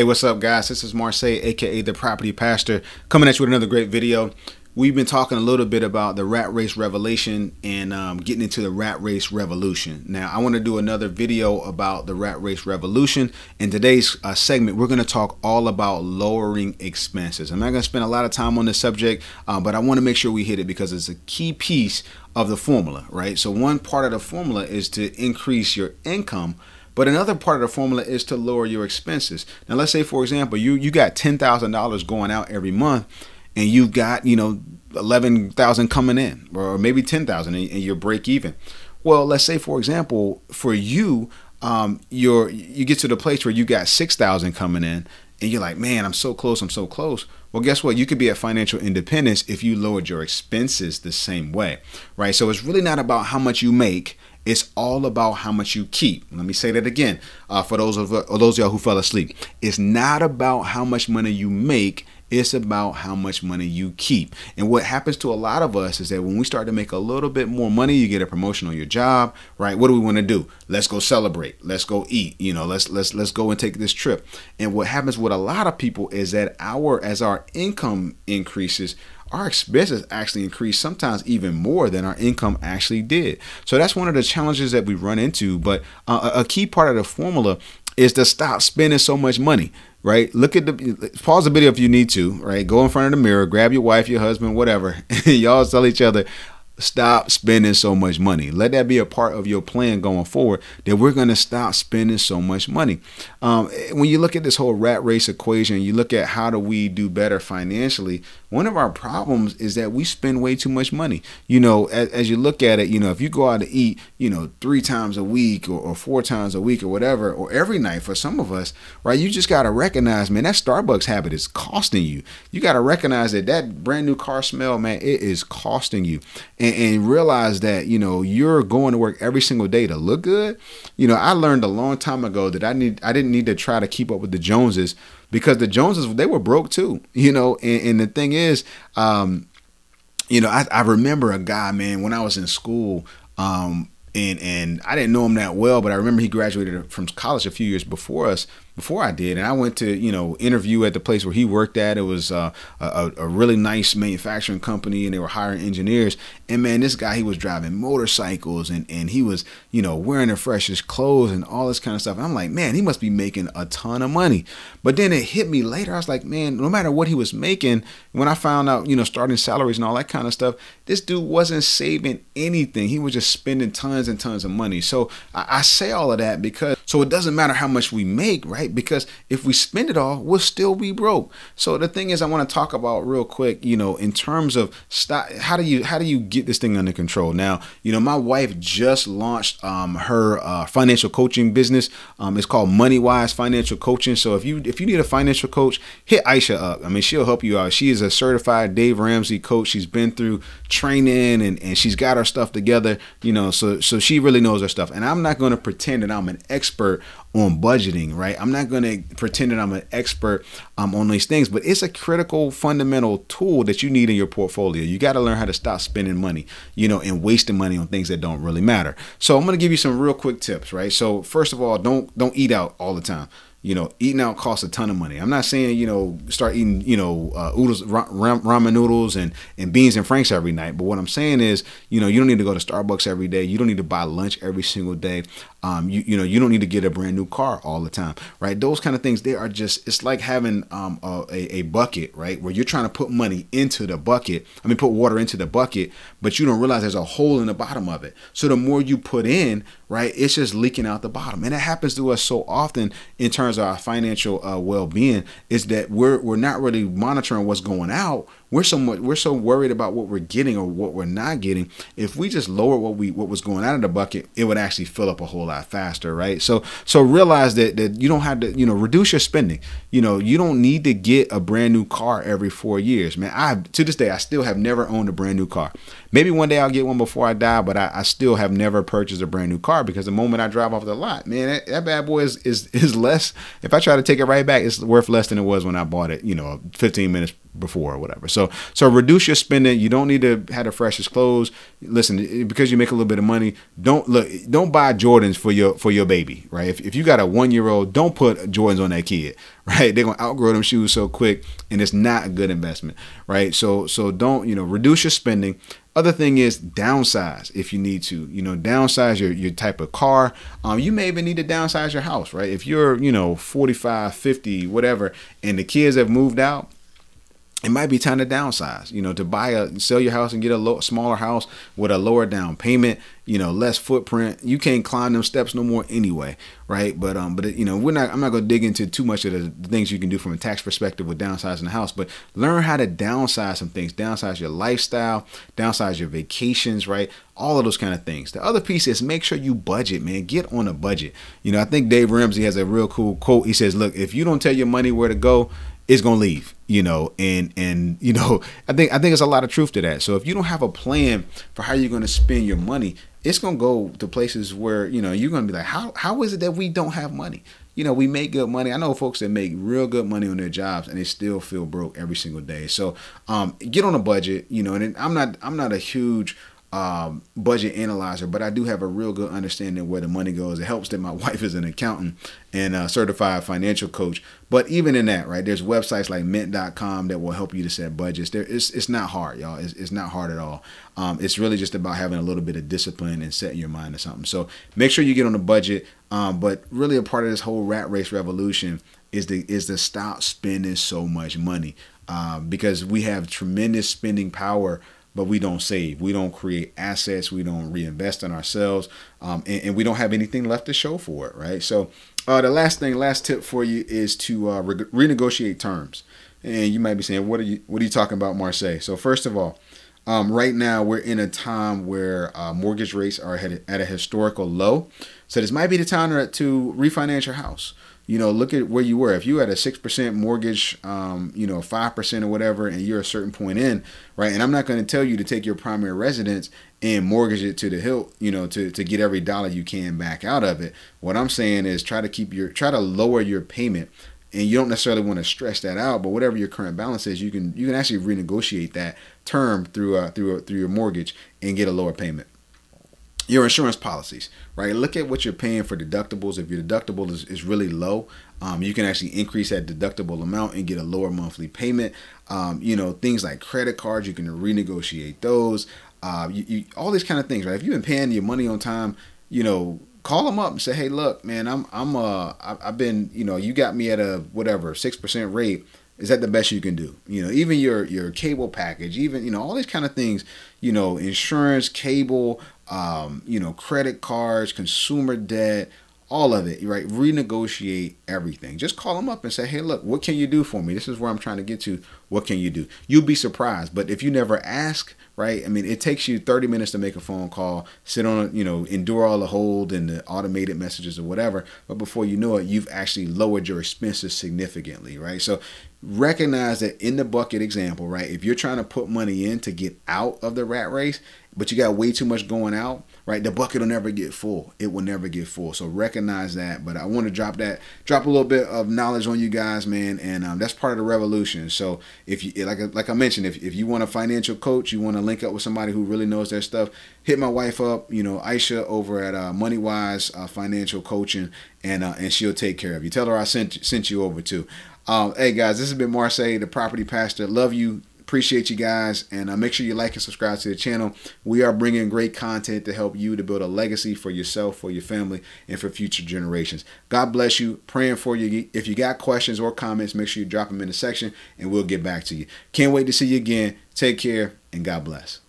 Hey, what's up, guys? This is Marseille, aka The Property Pastor, coming at you with another great video. We've been talking a little bit about the rat race revelation and um, getting into the rat race revolution. Now, I want to do another video about the rat race revolution. In today's uh, segment, we're going to talk all about lowering expenses. I'm not going to spend a lot of time on this subject, uh, but I want to make sure we hit it because it's a key piece of the formula, right? So, one part of the formula is to increase your income but another part of the formula is to lower your expenses. Now, let's say, for example, you, you got $10,000 going out every month and you've got, you know, 11,000 coming in or maybe 10,000 and you're break even. Well, let's say, for example, for you, um, you're, you get to the place where you got 6,000 coming in and you're like, man, I'm so close, I'm so close. Well, guess what? You could be at financial independence if you lowered your expenses the same way, right? So it's really not about how much you make it's all about how much you keep. Let me say that again uh, for those of uh, those of y'all who fell asleep. It's not about how much money you make. It's about how much money you keep. And what happens to a lot of us is that when we start to make a little bit more money, you get a promotion on your job, right? What do we want to do? Let's go celebrate. Let's go eat. You know, let's let's let's go and take this trip. And what happens with a lot of people is that our as our income increases, our expenses actually increased sometimes even more than our income actually did. So that's one of the challenges that we run into. But uh, a key part of the formula is to stop spending so much money right? Look at the pause the video if you need to, right? Go in front of the mirror, grab your wife, your husband, whatever. Y'all tell each other, stop spending so much money. Let that be a part of your plan going forward that we're going to stop spending so much money. Um, when you look at this whole rat race equation, you look at how do we do better financially, one of our problems is that we spend way too much money. You know, as, as, you look at it, you know, if you go out to eat, you know, three times a week or, or four times a week or whatever, or every night for some of us, right? You just got to recognize, man, that Starbucks habit is costing you. You got to recognize that that brand new car smell, man, it is costing you. And, and realize that, you know, you're going to work every single day to look good. You know, I learned a long time ago that I need, I didn't need to try to keep up with the Joneses because the Joneses, they were broke too, you know, and, and the thing is, is, um, you know, I, I, remember a guy, man, when I was in school, um, and and I didn't know him that well, but I remember he graduated from college a few years before us before I did, and I went to you know interview at the place where he worked at. It was uh, a, a really nice manufacturing company, and they were hiring engineers. And man, this guy he was driving motorcycles, and and he was you know wearing the freshest clothes and all this kind of stuff. And I'm like, man, he must be making a ton of money. But then it hit me later. I was like, man, no matter what he was making, when I found out you know starting salaries and all that kind of stuff, this dude wasn't saving anything. He was just spending tons and tons of money. So I, I say all of that because so it doesn't matter how much we make, right? Because if we spend it all, we'll still be broke. So the thing is, I want to talk about real quick, you know, in terms of stop, how do you how do you get this thing under control? Now, you know, my wife just launched um, her uh, financial coaching business. Um, it's called Money Wise Financial Coaching. So if you if you need a financial coach, hit Aisha up. I mean, she'll help you out. She is a certified Dave Ramsey coach. She's been through training and, and she's got her stuff together, you know, so so she really knows her stuff. And I'm not going to pretend that I'm an expert expert on budgeting, right? I'm not going to pretend that I'm an expert um, on these things, but it's a critical fundamental tool that you need in your portfolio. You got to learn how to stop spending money, you know, and wasting money on things that don't really matter. So I'm going to give you some real quick tips, right? So first of all, don't don't eat out all the time you know, eating out costs a ton of money. I'm not saying you know start eating you know uh, oodles, ramen noodles and and beans and franks every night. But what I'm saying is, you know, you don't need to go to Starbucks every day. You don't need to buy lunch every single day. Um, you you know you don't need to get a brand new car all the time, right? Those kind of things they are just it's like having um, a, a bucket, right, where you're trying to put money into the bucket. I mean, put water into the bucket, but you don't realize there's a hole in the bottom of it. So the more you put in, right, it's just leaking out the bottom, and it happens to us so often in terms of our financial uh, well-being is that we're we're not really monitoring what's going out we're so much, we're so worried about what we're getting or what we're not getting. If we just lower what we what was going out of the bucket, it would actually fill up a whole lot faster, right? So so realize that that you don't have to, you know, reduce your spending. You know, you don't need to get a brand new car every four years, man. I to this day I still have never owned a brand new car. Maybe one day I'll get one before I die, but I, I still have never purchased a brand new car because the moment I drive off the lot, man, that, that bad boy is, is is less. If I try to take it right back, it's worth less than it was when I bought it. You know, 15 minutes before or whatever. So so reduce your spending. You don't need to have the freshest clothes. Listen, because you make a little bit of money, don't look don't buy Jordans for your for your baby, right? If, if you got a 1-year-old, don't put Jordans on that kid, right? They're going to outgrow them shoes so quick and it's not a good investment, right? So so don't, you know, reduce your spending. Other thing is downsize if you need to. You know, downsize your, your type of car. Um, you may even need to downsize your house, right? If you're, you know, 45, 50, whatever, and the kids have moved out, it might be time to downsize you know to buy a sell your house and get a low, smaller house with a lower down payment you know less footprint you can't climb them steps no more anyway right but um but you know we're not i'm not going to dig into too much of the things you can do from a tax perspective with downsizing the house but learn how to downsize some things downsize your lifestyle downsize your vacations right all of those kind of things the other piece is make sure you budget man get on a budget you know i think dave ramsey has a real cool quote he says look if you don't tell your money where to go is going to leave you know and and you know i think i think it's a lot of truth to that so if you don't have a plan for how you're going to spend your money it's going to go to places where you know you're going to be like how how is it that we don't have money you know we make good money i know folks that make real good money on their jobs and they still feel broke every single day so um, get on a budget you know and i'm not i'm not a huge um, budget analyzer, but I do have a real good understanding where the money goes. It helps that my wife is an accountant and a certified financial coach. But even in that, right, there's websites like mint.com that will help you to set budgets. There, it's, it's not hard, y'all. It's, it's not hard at all. Um, it's really just about having a little bit of discipline and setting your mind to something. So make sure you get on a budget. Um, but really, a part of this whole rat race revolution is the is to stop spending so much money um, because we have tremendous spending power but we don't save. We don't create assets. We don't reinvest in ourselves. Um, and, and, we don't have anything left to show for it, right? So, uh, the last thing, last tip for you is to uh, re- renegotiate terms. And you might be saying, what are you, what are you talking about, Marseille? So, first of all, um, right now we're in a time where uh, mortgage rates are at a, historical low. So, this might be the time to refinance your house you know, look at where you were. If you had a 6% mortgage, um, you know, 5% or whatever, and you're a certain point in, right? And I'm not going to tell you to take your primary residence and mortgage it to the hilt, you know, to, to get every dollar you can back out of it. What I'm saying is try to keep your, try to lower your payment. And you don't necessarily want to stress that out, but whatever your current balance is, you can you can actually renegotiate that term through a, uh, through through your mortgage and get a lower payment your insurance policies, right? Look at what you're paying for deductibles. If your deductible is, is really low, um, you can actually increase that deductible amount and get a lower monthly payment. Um, you know, things like credit cards, you can renegotiate those. Uh, you, you, all these kind of things, right? If you've been paying your money on time, you know, call them up and say, hey, look, man, I'm, I'm, uh, I've been, you know, you got me at a whatever, 6% rate is that the best you can do you know even your your cable package even you know all these kind of things you know insurance cable um, you know, credit cards, consumer debt, all of it, right? Renegotiate everything. Just call them up and say, hey, look, what can you do for me? This is where I'm trying to get to. What can you do? You'll be surprised. But if you never ask, right? I mean, it takes you 30 minutes to make a phone call, sit on, you know, endure all the hold and the automated messages or whatever. But before you know it, you've actually lowered your expenses significantly, right? So recognize that in the bucket example, right? If you're trying to put money in to get out of the rat race, but you got way too much going out, right? The bucket will never get full. It will never get full. So recognize that. But I want to drop that, drop a little bit of knowledge on you guys, man. And um, that's part of the revolution. So if you like like I mentioned, if, if you want a financial coach, you want to link up with somebody who really knows their stuff, hit my wife up, you know, Aisha over at uh, MoneyWise uh, Financial Coaching, and uh, and she'll take care of you. Tell her I sent sent you over to. Um, hey guys, this has been Marseille, the property pastor. Love you. Appreciate you guys, and uh, make sure you like and subscribe to the channel. We are bringing great content to help you to build a legacy for yourself, for your family, and for future generations. God bless you. Praying for you. If you got questions or comments, make sure you drop them in the section, and we'll get back to you. Can't wait to see you again. Take care, and God bless.